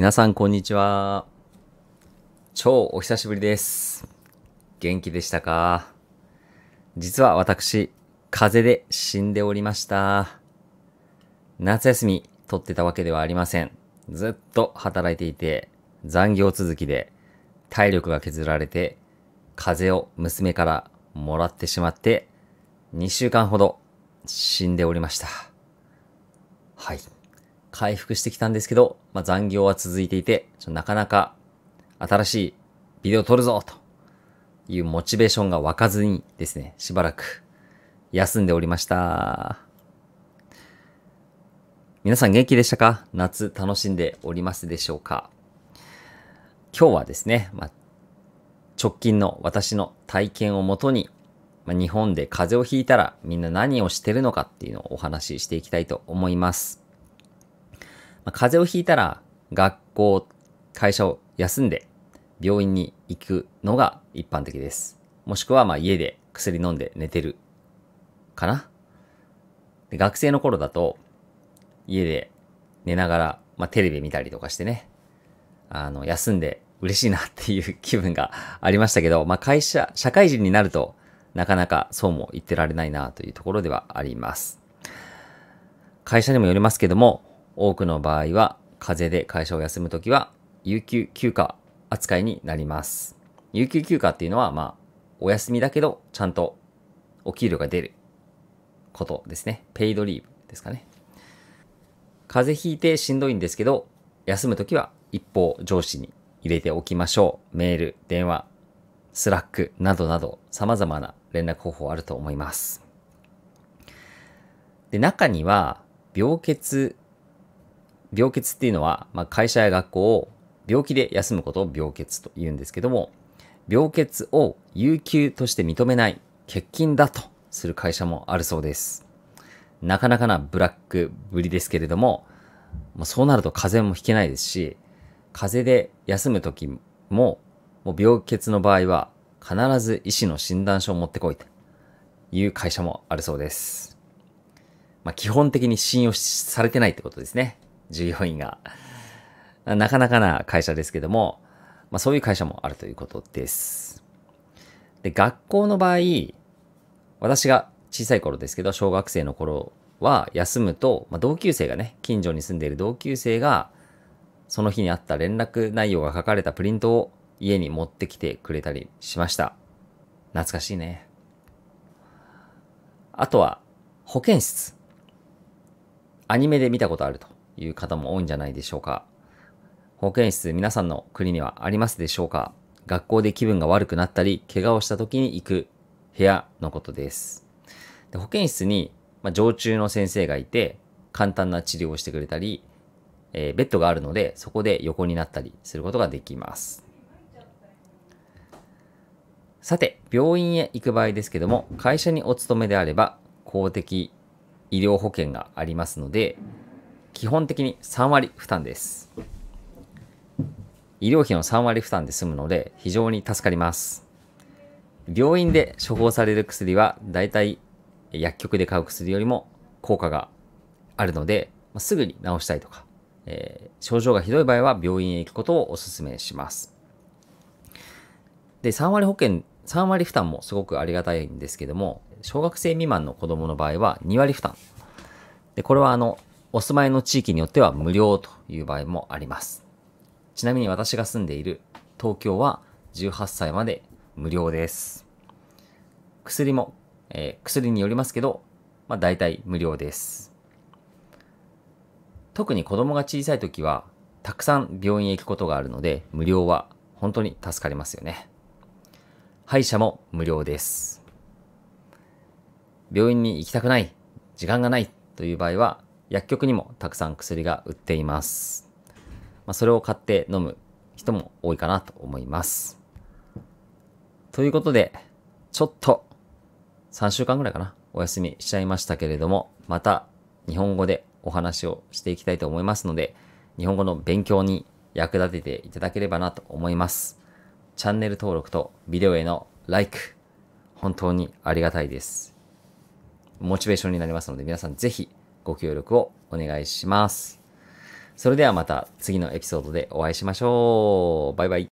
皆さんこんにちは。超お久しぶりです。元気でしたか実は私、風邪で死んでおりました。夏休み取ってたわけではありません。ずっと働いていて、残業続きで、体力が削られて、風邪を娘からもらってしまって、2週間ほど死んでおりました。はい。回復してきたんですけど、まあ、残業は続いていて、なかなか新しいビデオ撮るぞというモチベーションが湧かずにですね、しばらく休んでおりました。皆さん元気でしたか夏楽しんでおりますでしょうか今日はですね、まあ、直近の私の体験をもとに、まあ、日本で風邪をひいたらみんな何をしてるのかっていうのをお話ししていきたいと思います。まあ、風邪をひいたら学校、会社を休んで病院に行くのが一般的です。もしくはまあ家で薬飲んで寝てるかな。で学生の頃だと家で寝ながら、まあ、テレビ見たりとかしてね、あの、休んで嬉しいなっていう 気分がありましたけど、まあ、会社、社会人になるとなかなかそうも言ってられないなというところではあります。会社にもよりますけども、多くの場合は風邪で会社を休むときは有給休暇扱いになります。有給休暇っていうのは、まあ、お休みだけど、ちゃんとお給料が出ることですね。ペイドリーブですかね。風邪ひいてしんどいんですけど、休むときは一方上司に入れておきましょう。メール、電話、スラックなどなど様々な連絡方法あると思います。で、中には病欠病欠っていうのは、まあ、会社や学校を病気で休むことを病欠と言うんですけども、病欠を有給として認めない欠勤だとする会社もあるそうです。なかなかなブラックぶりですけれども、まあ、そうなると風邪も引けないですし、風邪で休む時も、もう病欠の場合は必ず医師の診断書を持ってこいという会社もあるそうです。まあ、基本的に信用されてないってことですね。従業員が。なかなかな会社ですけども、まあ、そういう会社もあるということです。で、学校の場合、私が小さい頃ですけど、小学生の頃は休むと、まあ、同級生がね、近所に住んでいる同級生が、その日にあった連絡内容が書かれたプリントを家に持ってきてくれたりしました。懐かしいね。あとは、保健室。アニメで見たことあるという方も多いんじゃないでしょうか。保健室皆さんの国にはありますでしょうか学校で気分が悪くなったり、怪我をした時に行く部屋のことです。で保健室に、まあ、常駐の先生がいて、簡単な治療をしてくれたり、えー、ベッドがあるので、そこで横になったりすることができます。さて、病院へ行く場合ですけども、会社にお勤めであれば、公的医療保険がありますので、基本的に3割負担です。医療費の3割負担で済むので非常に助かります。病院で処方される薬はだいたい薬局で買う薬よりも効果があるので、すぐに治したいとか、えー、症状がひどい場合は病院へ行くことをお勧めします。で、3割保険、3割負担もすごくありがたいんですけども、小学生未満の子供の場合は2割負担。で、これはあの、お住まいの地域によっては無料という場合もあります。ちなみに私が住んでいる東京は18歳まで無料です。薬も、えー、薬によりますけど、まあ大体無料です。特に子供が小さい時は、たくさん病院へ行くことがあるので、無料は本当に助かりますよね。歯医者も無料です。病院に行きたくない、時間がないという場合は、薬局にもたくさん薬が売っています。まあ、それを買って飲む人も多いかなと思います。ということで、ちょっと3週間ぐらいかな、お休みしちゃいましたけれども、また日本語でお話をしていきたいと思いますので、日本語の勉強に役立てていただければなと思います。チャンネル登録とビデオへの like、本当にありがたいです。モチベーションになりますので、皆さんぜひご協力をお願いします。それではまた次のエピソードでお会いしましょう。バイバイ。